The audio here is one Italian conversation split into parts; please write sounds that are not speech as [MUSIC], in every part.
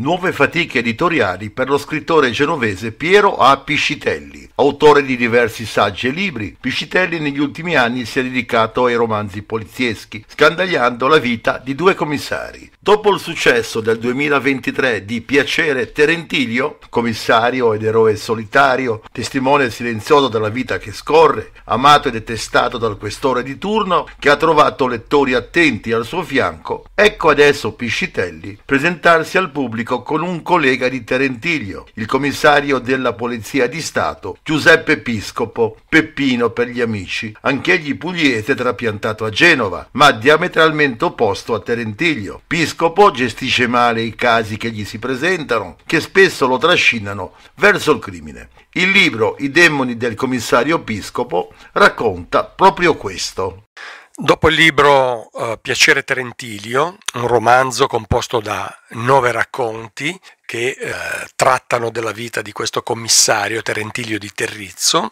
Nuove fatiche editoriali per lo scrittore genovese Piero A. Piscitelli. Autore di diversi saggi e libri, Piscitelli negli ultimi anni si è dedicato ai romanzi polizieschi, scandagliando la vita di due commissari. Dopo il successo del 2023 di Piacere Terentilio, commissario ed eroe solitario, testimone silenzioso della vita che scorre, amato e detestato dal questore di turno, che ha trovato lettori attenti al suo fianco, ecco adesso Piscitelli presentarsi al pubblico Messico con un collega di Terentiglio, il commissario della Polizia di Stato, Giuseppe Piscopo, Peppino per gli amici, anch'egli pugliese trapiantato a Genova, ma diametralmente opposto a Terentiglio. Piscopo gestisce male i casi che gli si presentano, che spesso lo trascinano verso il crimine. Il libro I demoni del commissario Piscopo racconta proprio questo. Dopo il libro eh, Piacere Terentilio, un romanzo composto da nove racconti che eh, trattano della vita di questo commissario Terentilio di Terrizzo,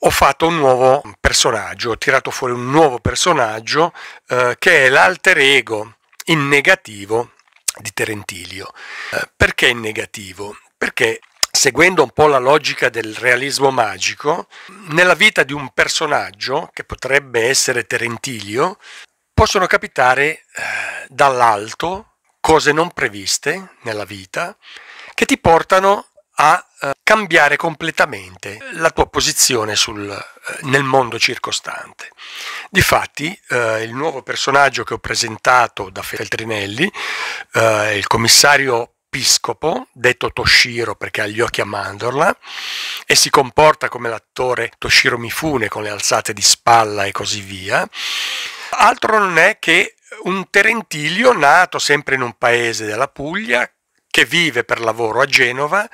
ho fatto un nuovo personaggio, ho tirato fuori un nuovo personaggio eh, che è l'alter ego in negativo di Terentilio. Eh, perché in negativo? Perché seguendo un po' la logica del realismo magico, nella vita di un personaggio, che potrebbe essere Terentilio, possono capitare eh, dall'alto cose non previste nella vita che ti portano a eh, cambiare completamente la tua posizione sul, eh, nel mondo circostante. Difatti, eh, il nuovo personaggio che ho presentato da Feltrinelli, eh, il commissario episcopo, detto Toshiro perché ha gli occhi a mandorla, e si comporta come l'attore Toshiro Mifune con le alzate di spalla e così via, altro non è che un terentilio nato sempre in un paese della Puglia, che vive per lavoro a Genova,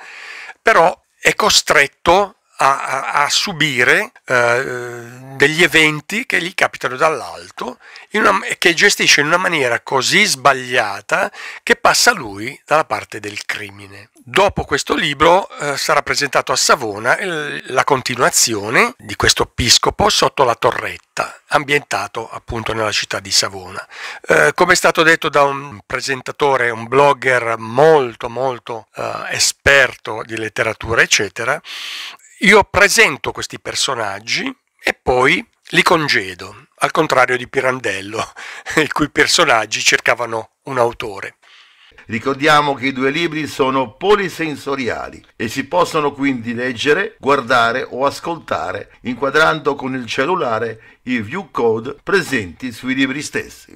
però è costretto a, a subire eh, degli eventi che gli capitano dall'alto e che gestisce in una maniera così sbagliata che passa lui dalla parte del crimine. Dopo questo libro eh, sarà presentato a Savona la continuazione di questo episcopo sotto la torretta, ambientato appunto nella città di Savona. Eh, come è stato detto da un presentatore, un blogger molto molto eh, esperto di letteratura eccetera, io presento questi personaggi e poi li congedo, al contrario di Pirandello, [LAUGHS] i cui personaggi cercavano un autore. Ricordiamo che i due libri sono polisensoriali e si possono quindi leggere, guardare o ascoltare inquadrando con il cellulare i view code presenti sui libri stessi.